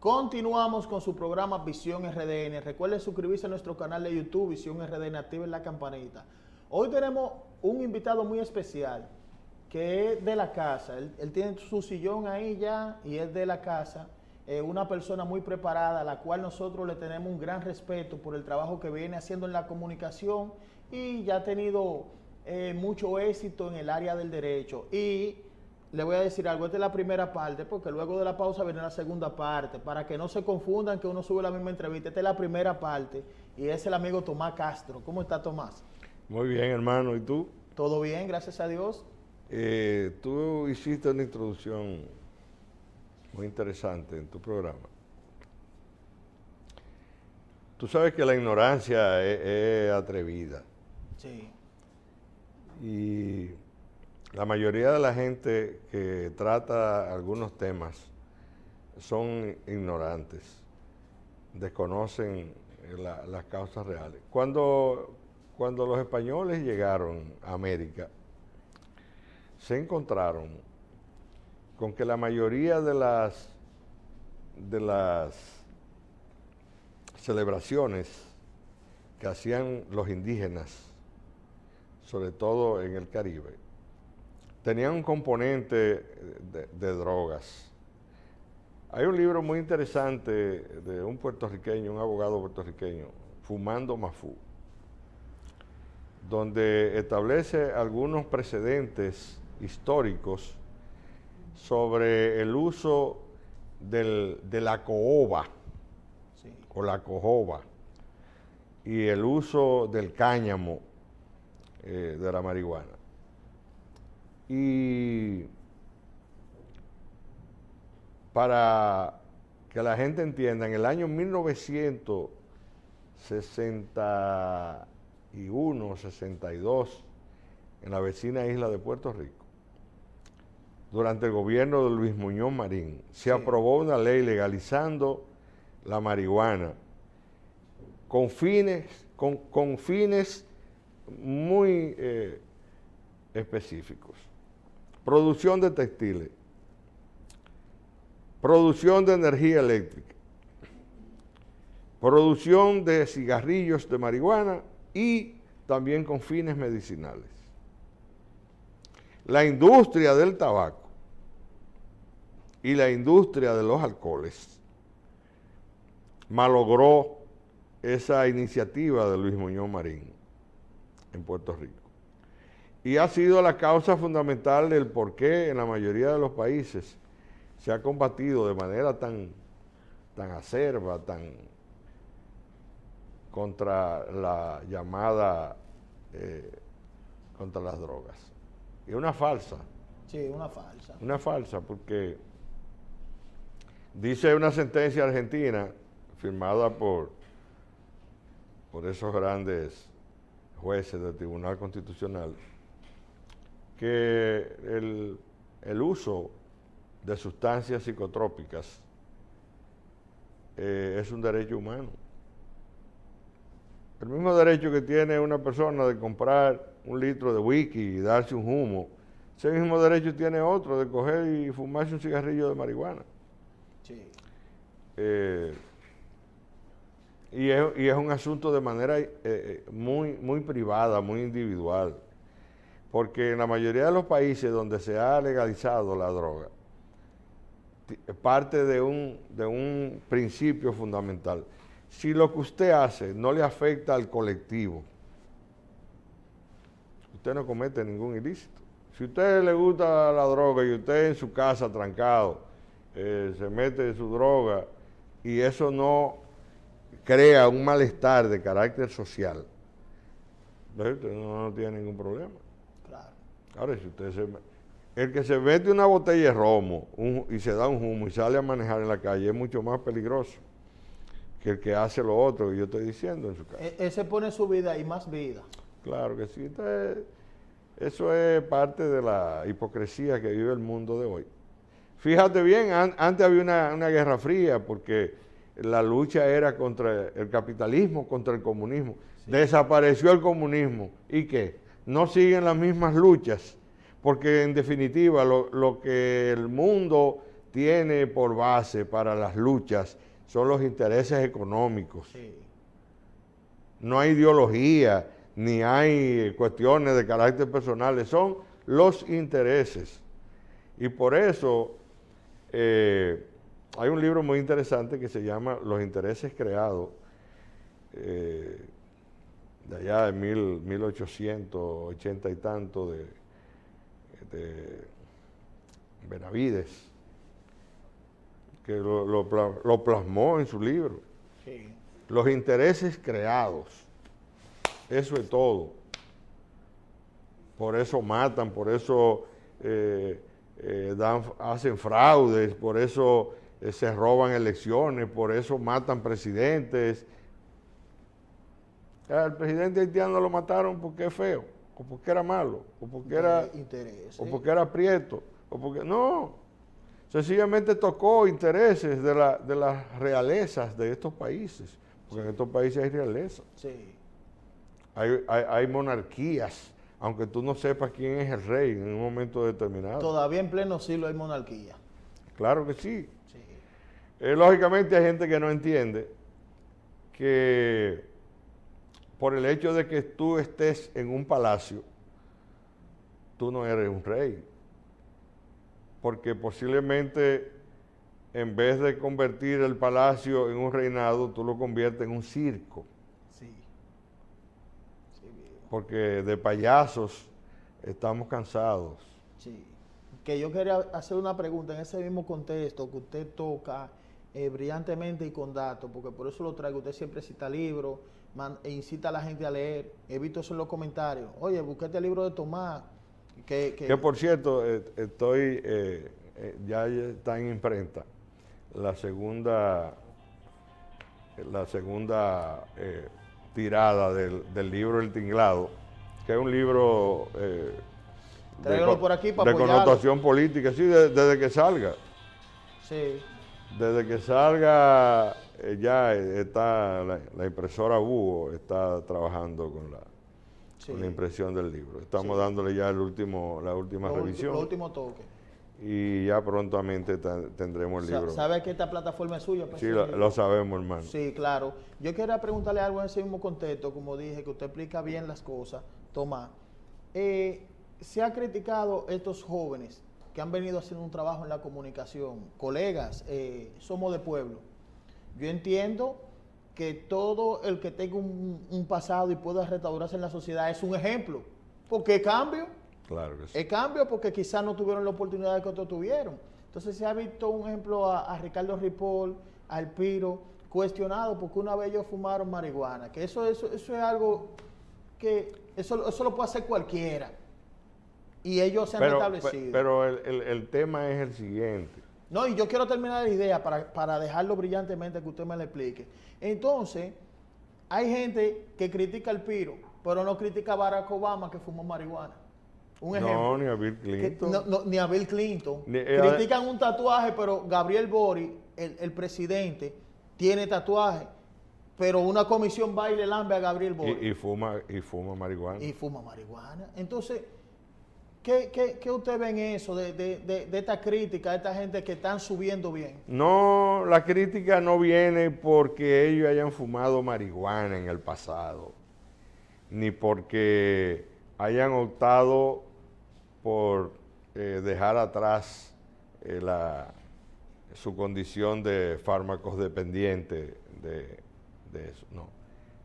Continuamos con su programa Visión RDN. recuerde suscribirse a nuestro canal de YouTube, Visión RDN, activen la campanita. Hoy tenemos un invitado muy especial que es de la casa. Él, tiene su sillón ahí ya y es de la casa. una persona muy preparada, a la cual nosotros le tenemos un gran respeto por el trabajo que viene haciendo en la comunicación y ya ha tenido eh, mucho éxito en el área del derecho. Y le voy a decir algo, esta es la primera parte, porque luego de la pausa viene la segunda parte, para que no se confundan que uno sube la misma entrevista, esta es la primera parte y es el amigo Tomás Castro. ¿Cómo está Tomás? Muy bien, hermano, ¿y tú? Todo bien, gracias a Dios. Eh, tú hiciste una introducción muy interesante en tu programa. Tú sabes que la ignorancia es atrevida. Sí. Y la mayoría de la gente que trata algunos temas son ignorantes, desconocen eh, las causas reales. Cuando, cuando los españoles llegaron a América, se encontraron con que la mayoría de las, de las celebraciones que hacían los indígenas, sobre todo en el Caribe, tenían un componente de, drogas. Hay un libro muy interesante de un puertorriqueño, un abogado puertorriqueño, Fumando Mafú, donde establece algunos precedentes históricos sobre el uso de la cooba o la cojoba y el uso del cáñamo eh, de la marihuana. Y para que la gente entienda, en el año 1961, 62, en la vecina isla de Puerto Rico, durante el gobierno de Luis Muñoz Marín, se aprobó una ley legalizando la marihuana con fines, fines muy eh, específicos. Producción de textiles. Producción de energía eléctrica. Producción de cigarrillos de marihuana y también con fines medicinales. La industria del tabaco y la industria de los alcoholes malogró esa iniciativa de Luis Muñoz Marín en Puerto Rico y ha sido la causa fundamental del por qué en la mayoría de los países se ha combatido de manera tan, tan acerba, tan contra la llamada, eh, contra las drogas. Es una falsa. Sí, una falsa. Una falsa, porque dice una sentencia argentina firmada por, por esos grandes jueces del Tribunal Constitucional, que el, uso de sustancias psicotrópicas eh, es un derecho humano. El mismo derecho que tiene una persona de comprar un litro de whisky y darse un humo, ese mismo derecho tiene otro de coger y fumarse un cigarrillo de marihuana. Eh, y, es, y, es, un asunto de manera eh, muy, muy privada, muy individual. Porque en la mayoría de los países donde se ha legalizado la droga, parte de un, principio fundamental. Si lo que usted hace no le afecta al colectivo, usted no comete ningún ilícito. Si a usted le gusta la droga y usted en su casa trancado eh, se mete su droga y eso no crea un malestar de carácter social, usted no tiene ningún problema. Ahora, si usted se, el que se vende una botella de romo y se da un humo y sale a manejar en la calle es mucho más peligroso que el que hace lo otro que yo estoy diciendo en su casa. E, ese pone su vida y más vida. Claro que sí. eso es parte de la hipocresía que vive el mundo de hoy. Fíjate bien, antes había una, guerra fría porque la lucha era contra el capitalismo, contra el comunismo. Desapareció el comunismo. ¿Y qué? no siguen las mismas luchas, porque en definitiva lo, que el mundo tiene por base para las luchas son los intereses económicos. No hay ideología, ni hay cuestiones de carácter personal, son los intereses. Y por eso eh, hay un libro muy interesante que se llama Los intereses creados. Eh, de allá de 1880 y tanto de, Benavides, que lo, plasmó en su libro. Los intereses creados, eso es todo. Por eso matan, por eso eh, eh, hacen fraudes, por eso eh, se roban elecciones, por eso matan presidentes, el presidente haitiano lo mataron porque es feo, o porque era malo, o porque era. Interés, o ¿eh? porque era prieto, o porque. No. Sencillamente tocó intereses de, las realezas de estos países. Porque en estos países hay realezas. Sí. Hay, monarquías, aunque tú no sepas quién es el rey en un momento determinado. Todavía en pleno siglo hay monarquía. Claro que sí. sí. Eh, lógicamente hay gente que no entiende que por el hecho de que tú estés en un palacio, tú no eres un rey. Porque posiblemente en vez de convertir el palacio en un reinado, tú lo conviertes en un circo. Sí. Porque de payasos estamos cansados. Sí. Que yo quería hacer una pregunta en ese mismo contexto que usted toca eh, brillantemente y con datos, porque por eso lo traigo. Usted siempre cita libros e incita a la gente a leer. He visto eso en los comentarios. Oye, busquete el libro de Tomás. Que, por cierto, eh, estoy, eh, eh, ya está en imprenta la segunda, la segunda tirada del, libro El Tinglado, que es un libro de, por aquí para de connotación política, sí, desde que salga. Sí. Desde que salga eh, ya está la, impresora Hugo está trabajando con la, la impresión del libro. Estamos dándole ya el último, la última revisión. El último toque. Y ya prontamente tendremos el libro. ¿Sabes que esta plataforma es suya? Sí, lo, sabemos, hermano. Sí, claro. Yo quería preguntarle algo en ese mismo contexto, como dije, que usted explica bien las cosas, Tomás. Eh, se ha criticado estos jóvenes que han venido haciendo un trabajo en la comunicación. Colegas, eh, somos de pueblo yo entiendo que todo el que tenga un, pasado y pueda restaurarse en la sociedad es un ejemplo, porque cambio. Claro que sí. Es cambio porque quizás no tuvieron la oportunidad que otros tuvieron. Entonces se ha visto un ejemplo a, Ricardo Ripoll, al Piro, cuestionado porque una vez ellos fumaron marihuana, que eso, eso, es algo que eso, eso lo puede hacer cualquiera. Y ellos se han establecido. Pero el, el, el tema es el siguiente. No, y yo quiero terminar la idea para, dejarlo brillantemente que usted me la explique. Entonces, hay gente que critica al piro, pero no critica a Barack Obama que fumó marihuana. Un ejemplo. No, ni a Bill Clinton. ni a Bill Clinton. Critican un tatuaje, pero Gabriel Bori, el, presidente, tiene tatuaje. Pero una comisión va y le lambe a Gabriel Bori. Y, y, fuma, y fuma marihuana. Y fuma marihuana. Entonces, ¿Qué, qué, qué usted ve en eso de, esta crítica, de esta gente que están subiendo bien? No, la crítica no viene porque ellos hayan fumado marihuana en el pasado, ni porque hayan optado por eh, dejar atrás eh, su condición de fármacos dependientes de, de eso. No.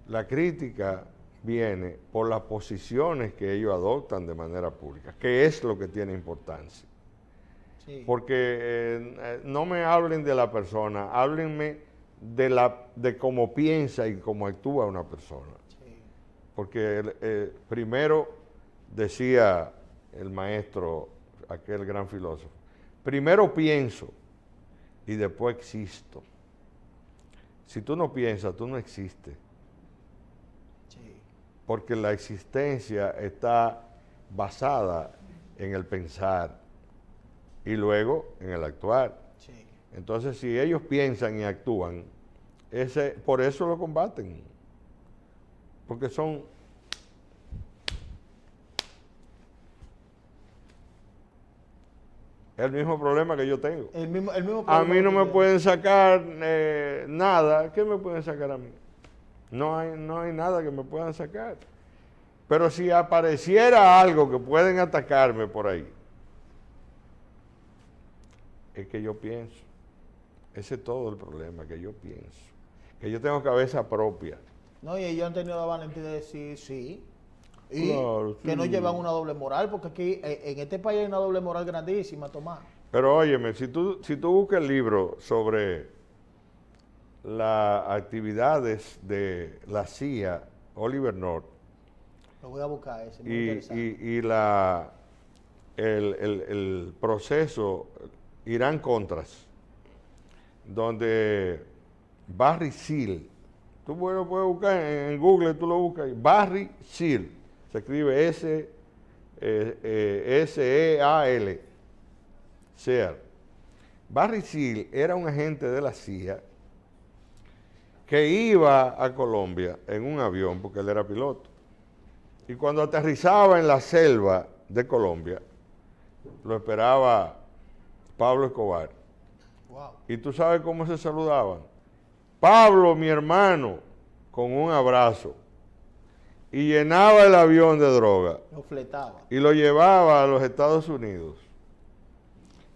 La crítica viene por las posiciones que ellos adoptan de manera pública, que es lo que tiene importancia. Porque eh, eh, no me hablen de la persona, háblenme de, la, de cómo piensa y cómo actúa una persona. Porque eh, primero decía el maestro, aquel gran filósofo, primero pienso y después existo. Si tú no piensas, tú no existes porque la existencia está basada en el pensar y luego en el actuar. Entonces, si ellos piensan y actúan, ese, por eso lo combaten, porque son el mismo problema que yo tengo. a mí no me pueden sacar eh, nada, ¿qué me pueden sacar a mí? No hay, no hay nada que me puedan sacar. Pero si apareciera algo que pueden atacarme por ahí, es que yo pienso. Ese es todo el problema, que yo pienso. Que yo tengo cabeza propia. No, y ellos han tenido la valentía de decir sí. Y que no llevan una doble moral, porque aquí eh, en este país hay una doble moral grandísima, Tomás. Pero óyeme, si tú, si tú buscas el libro sobre las actividades de la CIA, Oliver North. Lo voy a buscar, ese, y, y, la, el, proceso Irán-Contras, donde Barry Seal, tú lo puedes buscar en Google, tú lo buscas, Barry Seal, se escribe S, eh, eh, S E A L, Seal. Barry Seal era un agente de la CIA que iba a Colombia en un avión, porque él era piloto. Y cuando aterrizaba en la selva de Colombia, lo esperaba Pablo Escobar. Y tú sabes cómo se saludaban. Pablo, mi hermano, con un abrazo. Y llenaba el avión de droga. Lo fletaba. Y lo llevaba a los Estados Unidos.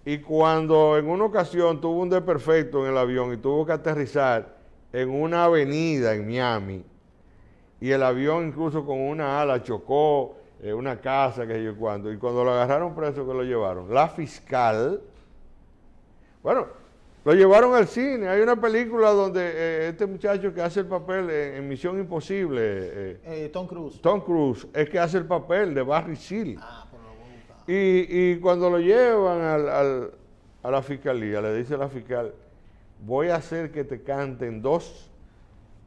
Y cuando en una ocasión tuvo un desperfecto en el avión y tuvo que aterrizar, en una avenida en Miami y el avión incluso con una ala chocó en eh, una casa, que yo cuando, y cuando lo agarraron preso que lo llevaron. La fiscal, bueno, lo llevaron al cine. Hay una película donde eh, este muchacho que hace el papel en Misión Imposible, eh, Tom Cruise. Tom Cruise, es que hace el papel de Barry Seal. Ah, por la y, y cuando lo llevan a la fiscalía, le dice la fiscal, voy a hacer que te canten dos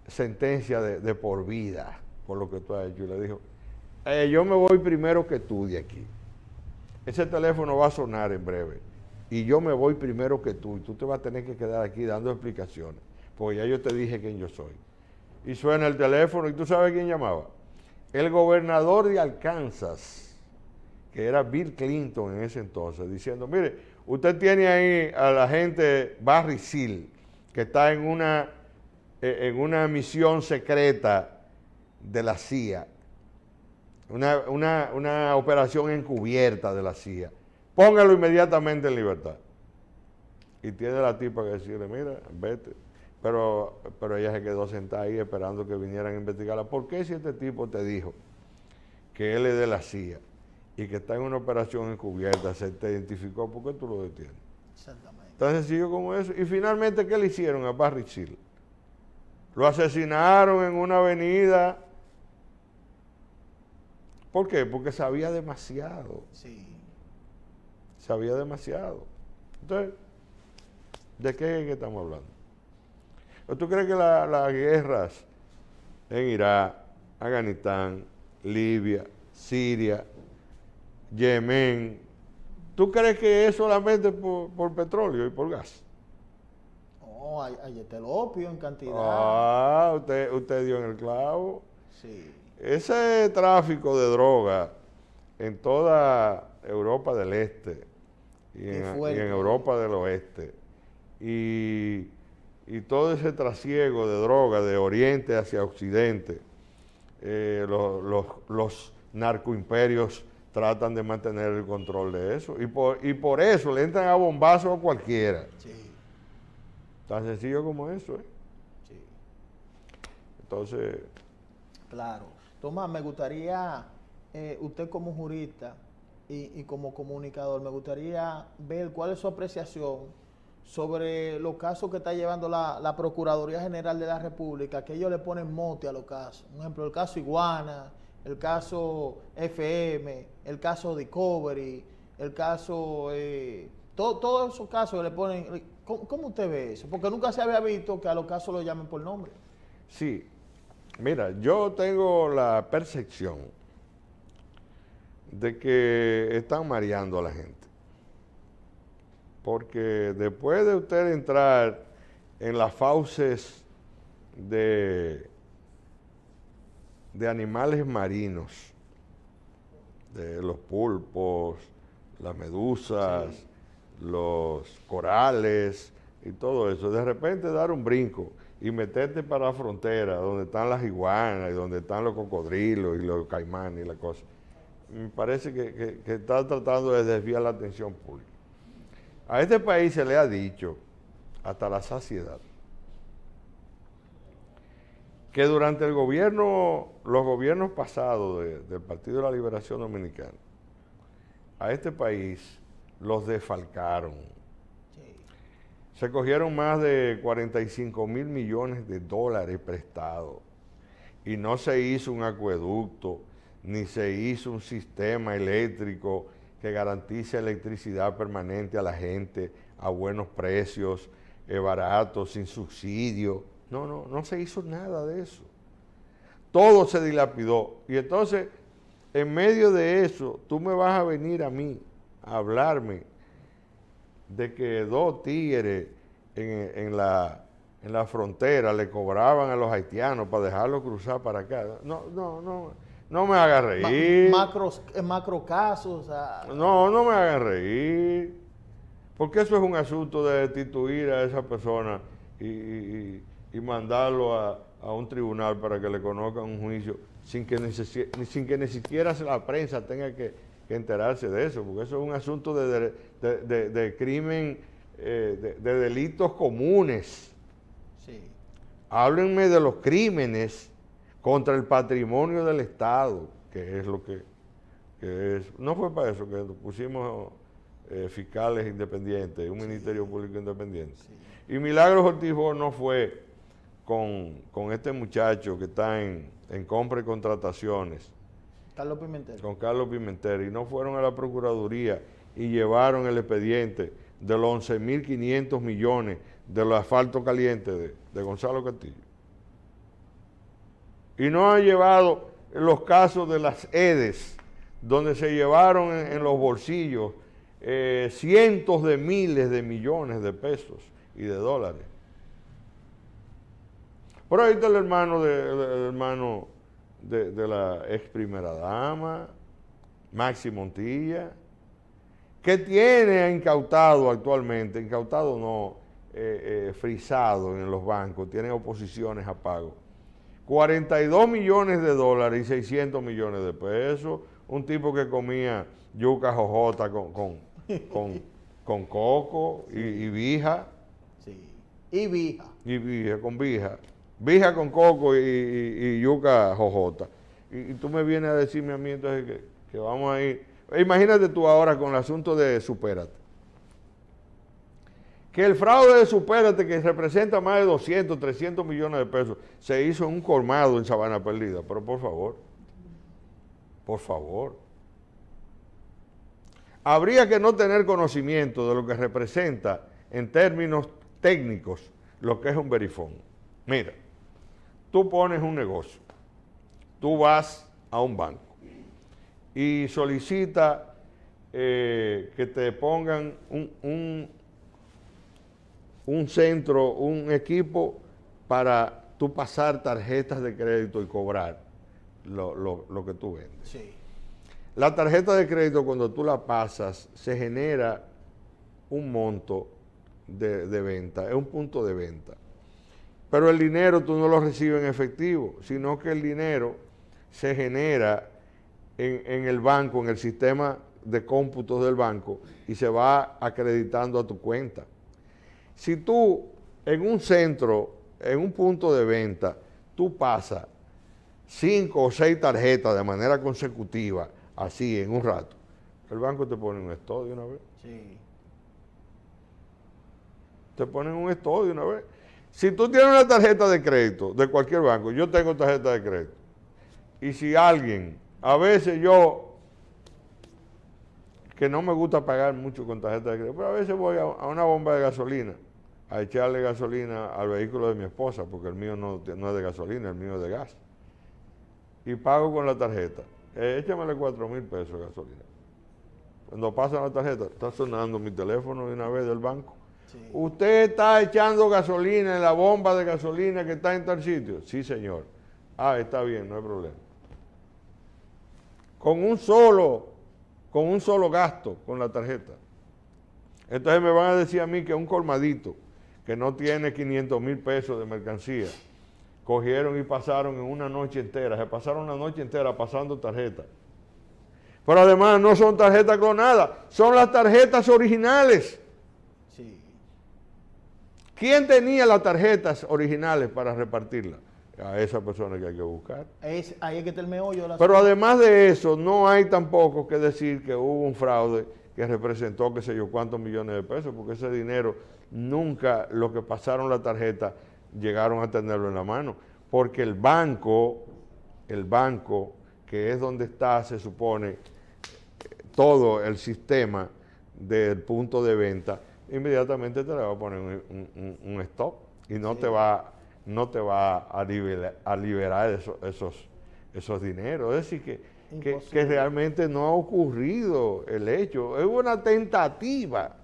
sentencias de, por vida por lo que tú has hecho. Y le dijo, eh, yo me voy primero que tú de aquí. Ese teléfono va a sonar en breve. Y yo me voy primero que tú. Y tú te vas a tener que quedar aquí dando explicaciones. Porque ya yo te dije quién yo soy. Y suena el teléfono. ¿Y tú sabes quién llamaba? El gobernador de Arkansas, que era Bill Clinton en ese entonces, diciendo, mire, Usted tiene ahí a la gente Barry que está en una, e, en una misión secreta de la CIA, una, operación encubierta de la CIA. Póngalo inmediatamente en libertad. Y tiene la tipa que decirle, mira, vete. Pero, pero ella se quedó sentada ahí esperando que vinieran a investigarla. ¿Por qué si este tipo te dijo que él es de la CIA? y que está en una operación encubierta, se te identificó, ¿por qué tú lo detienes? Exactamente. Tan sencillo como eso. Y finalmente, ¿qué le hicieron a Barry Lo asesinaron en una avenida. ¿Por qué? Porque sabía demasiado. Sí. Sabía demasiado. Entonces, ¿de qué, estamos hablando? tú crees que las guerras en Irak, Afganistán, Libia, Siria, Yemen. ¿Tú crees que es solamente por, petróleo y por gas? No, oh, hay, etelopio en cantidad. Ah, usted, dio en el clavo. Sí. Ese tráfico de droga en toda Europa del Este y en, Europa del Oeste y, todo ese trasiego de droga de Oriente hacia Occidente, eh, los, los narcoimperios tratan de mantener el control de eso. Y por, y por eso le entran a bombazo a cualquiera. Sí. Tan sencillo como eso, ¿eh? Sí. Entonces. Claro. Tomás, me gustaría, eh, usted como jurista y, y como comunicador, me gustaría ver cuál es su apreciación sobre los casos que está llevando la, la, Procuraduría General de la República, que ellos le ponen mote a los casos. Por ejemplo, el caso Iguana, el caso FM, el caso Discovery, el caso... Eh, todos esos casos le ponen... ¿cómo, usted ve eso? Porque nunca se había visto que a los casos los llamen por nombre. Sí, Mira, yo tengo la percepción de que están mareando a la gente. Porque después de usted entrar en las fauces de de animales marinos, de los pulpos, las medusas, los corales y todo eso. De repente dar un brinco y meterte para la frontera, donde están las iguanas y donde están los cocodrilos y los caimanes y la cosa. Me parece que, que, que está tratando de desviar la atención pública. A este país se le ha dicho hasta la saciedad que durante el gobierno, los gobiernos pasados del Partido de la Liberación Dominicana, a este país los defalcaron. Se cogieron más de 45 mil millones de dólares prestados y no se hizo un acueducto, ni se hizo un sistema eléctrico que garantice electricidad permanente a la gente a buenos precios, eh, baratos, sin subsidio no, no, no se hizo nada de eso. Todo se dilapidó. Y entonces, en medio de eso, tú me vas a venir a mí a hablarme de que dos tigres en, la, frontera le cobraban a los haitianos para dejarlo cruzar para acá. No, no, no. No me hagas reír. Eh, macro casos. No, no me hagas reír. Porque eso es un asunto de destituir a esa persona y, y mandarlo a, un tribunal para que le conozcan un juicio sin que, ni, sin que ni siquiera la prensa tenga que, enterarse de eso, porque eso es un asunto de, crimen, eh, de, delitos comunes. Háblenme de los crímenes contra el patrimonio del Estado, que es lo que, es. No fue para eso que pusimos eh, fiscales independientes, un ministerio público independiente. Y Milagros Ortiz no fue con, con este muchacho que está en, en compra y contrataciones. Carlos Con Carlos Pimentel. Y no fueron a la Procuraduría y llevaron el expediente de los 11.500 millones de asfalto caliente de, Gonzalo Castillo. Y no han llevado los casos de las EDES, donde se llevaron en, los bolsillos eh, cientos de miles de millones de pesos y de dólares. Pero ahí está el hermano de, hermano de, la ex primera dama, Maxi Montilla, que tiene incautado actualmente, incautado no, eh, eh, frisado en los bancos, tiene oposiciones a pago. 42 millones de dólares y 600 millones de pesos. Un tipo que comía yuca jojota con, con, coco y, y vija. Sí, y vija. Y vija, con vija vija con coco y, yuca jojota. Y, tú me vienes a decirme a mí entonces que, vamos a ir. E imagínate tú ahora con el asunto de supérate. Que el fraude de supérate, que representa más de 200, 300 millones de pesos, se hizo un colmado en Sabana Perdida. Pero por favor, por favor. Habría que no tener conocimiento de lo que representa en términos técnicos lo que es un verifón. Mira, tú pones un negocio, tú vas a un banco y solicita eh, que te pongan un, un, centro, un equipo para tú pasar tarjetas de crédito y cobrar lo, que tú vendes. Sí. La tarjeta de crédito cuando tú la pasas se genera un monto de, de, venta, es un punto de venta. Pero el dinero tú no lo recibes en efectivo, sino que el dinero se genera en, el banco, en el sistema de cómputos del banco y se va acreditando a tu cuenta. Si tú en un centro, en un punto de venta, tú pasas cinco o seis tarjetas de manera consecutiva, así en un rato, el banco te pone un estudio una vez. Sí. Te ponen un estudio una vez. Si tú tienes una tarjeta de crédito de cualquier banco, yo tengo tarjeta de crédito, y si alguien, a veces yo, que no me gusta pagar mucho con tarjeta de crédito, pero a veces voy a, una bomba de gasolina a echarle gasolina al vehículo de mi esposa, porque el mío no, es de gasolina, el mío es de gas, y pago con la tarjeta. Eh, échamele cuatro mil pesos de gasolina. Cuando pasa la tarjeta, está sonando mi teléfono de una vez del banco ¿Usted está echando gasolina en la bomba de gasolina que está en tal sitio? Sí, señor. Ah, está bien, no hay problema. Con un solo, con un solo gasto con la tarjeta. Entonces me van a decir a mí que un colmadito que no tiene 500 mil pesos de mercancía, cogieron y pasaron en una noche entera, se pasaron una noche entera pasando tarjetas. Pero además no son tarjetas clonadas, son las tarjetas originales. ¿Quién tenía las tarjetas originales para repartirlas? A esa persona que hay que buscar. ahí hay que está meollo. Pero además de eso, no hay tampoco que decir que hubo un fraude que representó, qué sé yo, cuántos millones de pesos, porque ese dinero nunca los que pasaron la tarjeta llegaron a tenerlo en la mano, porque el banco, el banco, que es donde está, se supone, eh, todo el sistema del punto de venta, inmediatamente te le va a poner un, stop y no te va no te va a liberar, esos, esos, dineros. Es decir, que, que, realmente no ha ocurrido el hecho. Es una tentativa.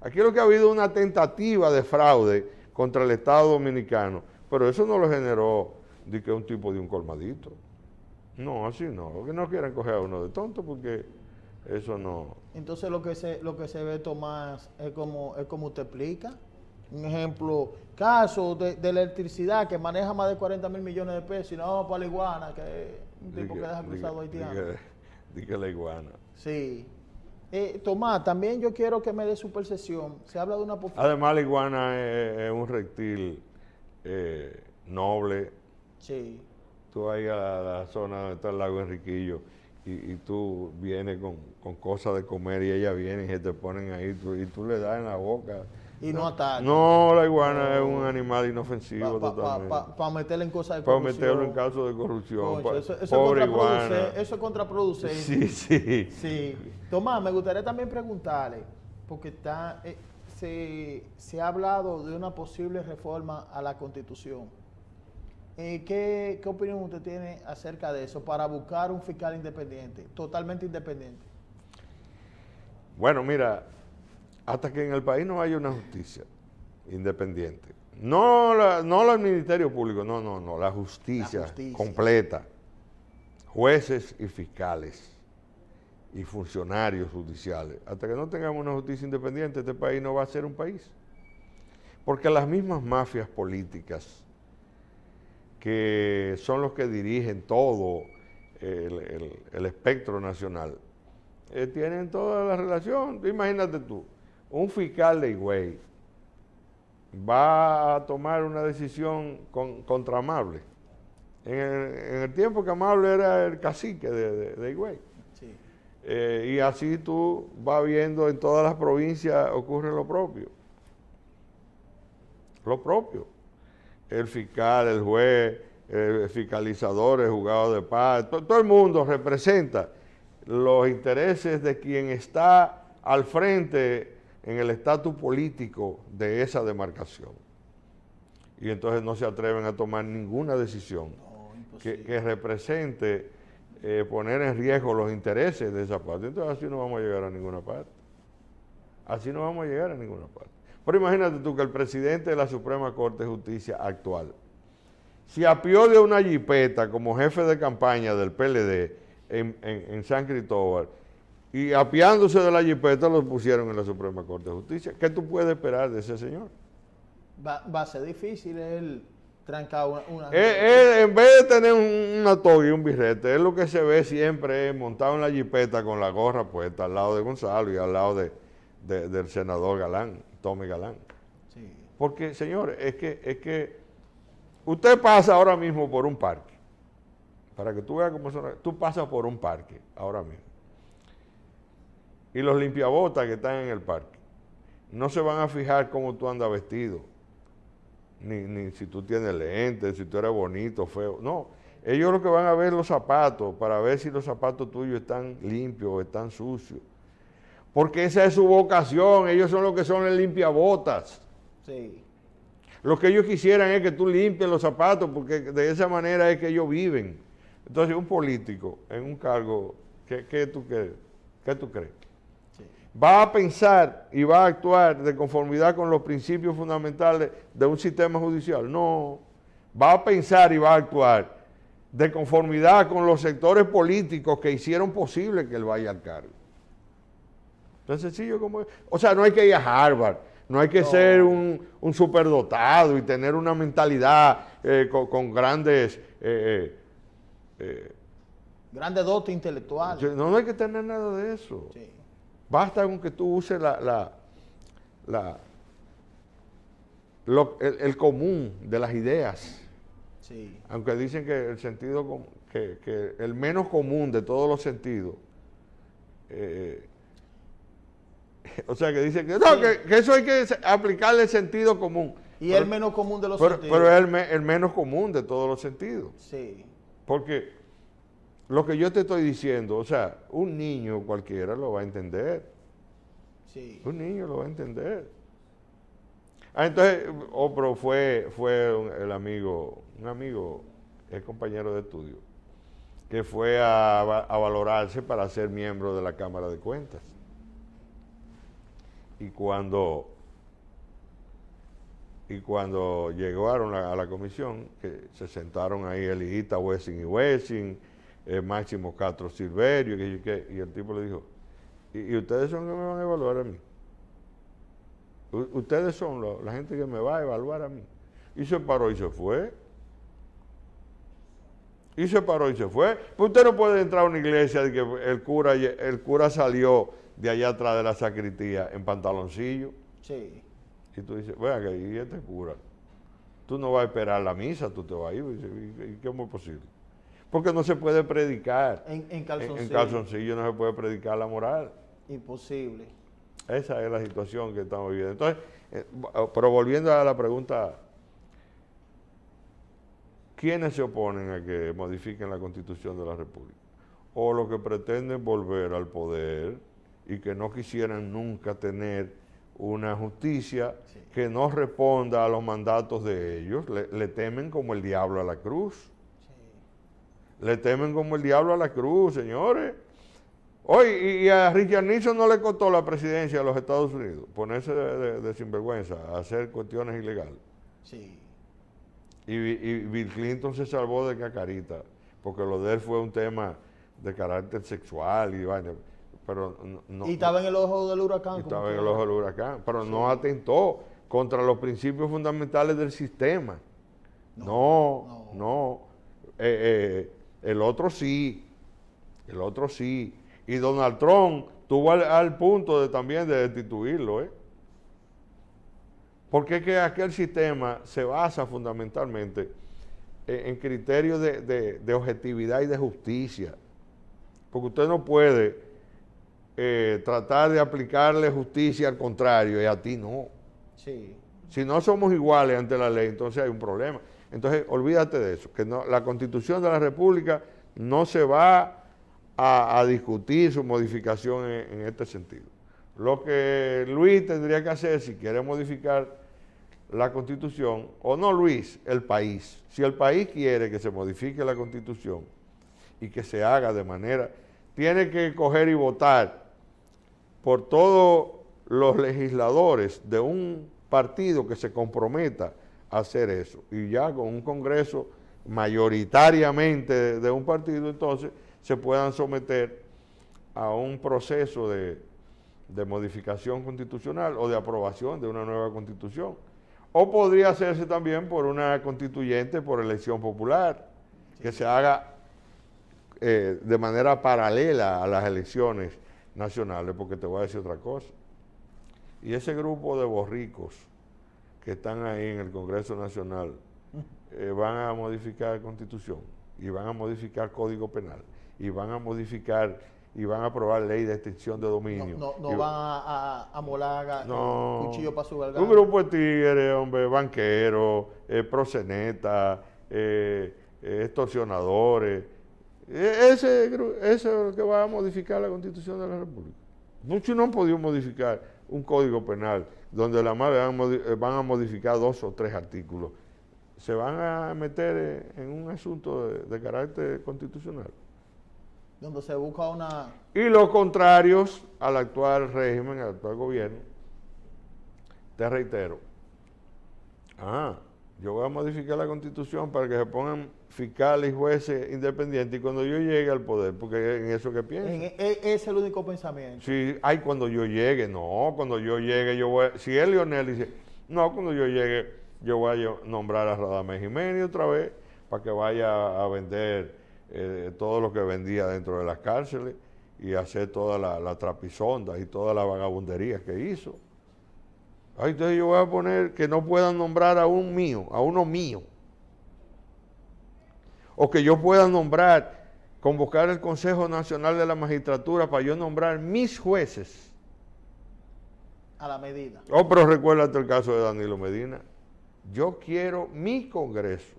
Aquí lo que ha habido una tentativa de fraude contra el Estado Dominicano, pero eso no lo generó de que un tipo de un colmadito. No, así no. Que no quieran coger a uno de tonto porque eso no. Entonces lo que se, lo que se ve Tomás es como, es como usted explica. Un ejemplo, caso de, de electricidad que maneja más de 40 mil millones de pesos y no vamos para la iguana, que es un tipo que, deja cruzado haitiano. Dice la iguana. Sí. Eh, Tomás, también yo quiero que me dé su percepción. Se habla de una Además, la iguana es, un reptil eh, noble. Sí. Tú ahí a la, la zona donde está el lago Enriquillo y, tú vienes con, cosas de comer y ella viene y se te ponen ahí y tú le das en la boca. Y no, no ataca. No, la iguana es un animal inofensivo totalmente. Para meterle en cosas de corrupción. Para meterlo en casos de corrupción. eso, Eso es contraproducente. Sí, sí. Sí. Tomás, me gustaría también preguntarle, porque está, eh, se, se ha hablado de una posible reforma a la Constitución eh, ¿qué, opinión usted tiene acerca de eso para buscar un fiscal independiente, totalmente independiente? Bueno, mira, hasta que en el país no haya una justicia independiente, no, no el Ministerio Público, no, no, no, la justicia, la justicia, completa, jueces y fiscales y funcionarios judiciales, hasta que no tengamos una justicia independiente, este país no va a ser un país. Porque las mismas mafias políticas que son los que dirigen todo el, espectro nacional, eh, tienen toda la relación. Imagínate tú, un fiscal de Higüey va a tomar una decisión contra Amable. En el, tiempo que Amable era el cacique de, de, Higüey. Eh, y así tú vas viendo en todas las provincias ocurre lo propio. Lo propio el fiscal, el juez, el fiscalizador, el juzgado de paz, todo el mundo representa los intereses de quien está al frente en el estatus político de esa demarcación. Y entonces no se atreven a tomar ninguna decisión que, represente eh, poner en riesgo los intereses de esa parte. Entonces así no vamos a llegar a ninguna parte. Así no vamos a llegar a ninguna parte. Pero imagínate tú que el presidente de la Suprema Corte de Justicia actual se apió de una jipeta como jefe de campaña del PLD en, San Cristóbal y apiándose de la jipeta lo pusieron en la Suprema Corte de Justicia. ¿Qué tú puedes esperar de ese señor? Va, a ser difícil él trancar una... en vez de tener una toga y un birrete, es lo que se ve siempre montado en la jipeta con la gorra puesta al lado de Gonzalo y al lado del senador Galán. Tome Galán. Porque, señores, es que, es que usted pasa ahora mismo por un parque. Para que tú veas cómo son. Tú pasas por un parque ahora mismo. Y los limpiabotas que están en el parque no se van a fijar cómo tú andas vestido. Ni, si tú tienes lentes, si tú eres bonito, feo. No, ellos lo que van a ver los zapatos para ver si los zapatos tuyos están limpios o están sucios porque esa es su vocación, ellos son los que son el limpiabotas. Sí. Lo que ellos quisieran es que tú limpies los zapatos, porque de esa manera es que ellos viven. Entonces, un político en un cargo, ¿qué, tú, crees? ¿Qué tú crees? Va a pensar y va a actuar de conformidad con los principios fundamentales de un sistema judicial. No, va a pensar y va a actuar de conformidad con los sectores políticos que hicieron posible que él vaya al cargo. Tan sencillo como es. O sea, no hay que ir a Harvard, no hay que ser un, superdotado y tener una mentalidad eh, con, grandes... Eh, eh, grandes dotes intelectuales. No, hay que tener nada de eso. Basta con que tú uses la, el, común de las ideas. Sí. Aunque dicen que el sentido, que, que el menos común de todos los sentidos O sea, que dicen que no, que, eso hay que aplicarle sentido común. Y el menos común de los sentidos. Pero es el, menos común de todos los sentidos. Sí. Porque lo que yo te estoy diciendo, o sea, un niño cualquiera lo va a entender. Sí. Un niño lo va a entender. Ah, entonces, Opro fue, fue el amigo, un amigo, el compañero de estudio, que fue a, a valorarse para ser miembro de la Cámara de Cuentas. Y cuando, y cuando llegaron a, la comisión, que se sentaron ahí Elita Wessing y Wessing, eh, Máximo Castro Silverio, y el tipo le dijo, ¿Y, ustedes son los que me van a evaluar a mí. ustedes son la gente que me va a evaluar a mí. Y se paró y se fue. Y se paró y se fue. Pues usted no puede entrar a una iglesia de que el cura, el cura salió de allá atrás de la sacristía en pantaloncillo. Sí. Y tú dices, bueno, que ahí este cura. Tú no vas a esperar la misa, tú te vas a ir. ¿Y qué es posible? Porque no se puede predicar. En, calzoncillo. En, calzoncillo no se puede predicar la moral. Imposible. Esa es la situación que estamos viviendo. Entonces, eh, eh, pero volviendo a la pregunta, ¿quiénes se oponen a que modifiquen la constitución de la República? O los que pretenden volver al poder y que no quisieran nunca tener una justicia que no responda a los mandatos de ellos. Le, temen como el diablo a la cruz. Le temen como el diablo a la cruz, señores. Hoy, y a Richard Nixon no le costó la presidencia de los Estados Unidos ponerse de, sinvergüenza, hacer cuestiones ilegales. Y, Bill Clinton se salvó de cacarita, porque lo de él fue un tema de carácter sexual y vaina. Pero no, y estaba en el ojo del huracán. Estaba en el ojo del huracán, pero no atentó contra los principios fundamentales del sistema. No, no. Eh, eh, el otro sí, el otro sí. Y Donald Trump tuvo al, punto de también de destituirlo, ¿eh? Porque es que aquel sistema se basa fundamentalmente en, criterios de, de objetividad y de justicia. Porque usted no puede eh, tratar de aplicarle justicia al contrario y a ti no. Si no somos iguales ante la ley, entonces hay un problema. Entonces, olvídate de eso, que no, la constitución de la República no se va a, discutir su modificación en este sentido. Lo que Luis tendría que hacer si quiere modificar la constitución, o no Luis, el país. Si el país quiere que se modifique la constitución y que se haga de manera, tiene que coger y votar por todos los legisladores de un partido que se comprometa a hacer eso. Y ya con un Congreso mayoritariamente de, un partido, entonces se puedan someter a un proceso de, modificación constitucional o de aprobación de una nueva constitución. O podría hacerse también por una constituyente por elección popular, que se haga eh, de manera paralela a las elecciones nacionales, porque te voy a decir otra cosa. Y ese grupo de borricos que están ahí en el Congreso Nacional eh, van a modificar la Constitución y van a modificar Código Penal y van a modificar y van a aprobar ley de extinción de dominio. No, van a, cuchillo para su Un grupo de tigres, hombre, banqueros, eh, eh, eh extorsionadores, e-, ese, es lo que va a modificar la Constitución de la República. Muchos no han podido modificar un código penal donde la madre eh, van a modificar dos o tres artículos. Se van a meter en un asunto de, carácter constitucional. Donde pues, se busca una... Y los contrarios al actual régimen, al actual gobierno, te reitero. Ah, yo voy a modificar la constitución para que se pongan fiscales y jueces independientes y cuando yo llegue al poder, porque en eso que pienso. E, e, es, el único pensamiento. Sí, ay, cuando yo llegue, no, cuando yo llegue, yo voy a, si es Lionel dice, no, cuando yo llegue, yo voy a nombrar a Radamés Jiménez otra vez para que vaya a vender eh, todo lo que vendía dentro de las cárceles y hacer toda la, la trapizonda y toda la vagabundería que hizo. Ahí entonces yo voy a poner que no puedan nombrar a un mío, a uno mío. O que yo pueda nombrar, convocar el Consejo Nacional de la Magistratura para yo nombrar mis jueces. A la medida. Oh, pero recuérdate el caso de Danilo Medina. Yo quiero mi Congreso.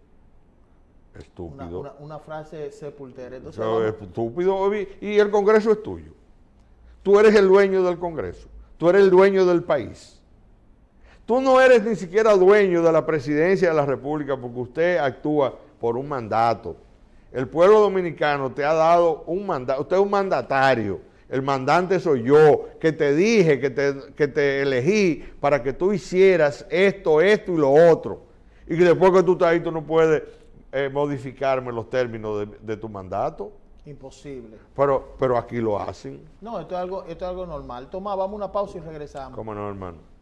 Estúpido. Una, una, frase sepultera. estúpido. Y el Congreso es tuyo. Tú eres el dueño del Congreso. Tú eres el dueño del país. Tú no eres ni siquiera dueño de la presidencia de la República porque usted actúa por un mandato. El pueblo dominicano te ha dado un mandato, usted es un mandatario. El mandante soy yo, que te dije, que te, elegí para que tú hicieras esto, esto y lo otro. Y que después que tú estás ahí, tú no puedes eh, modificarme los términos de, tu mandato. Imposible. Pero, pero aquí lo hacen. No, esto es algo, esto es algo normal. Tomá, vamos una pausa y regresamos. ¿Cómo no, hermano?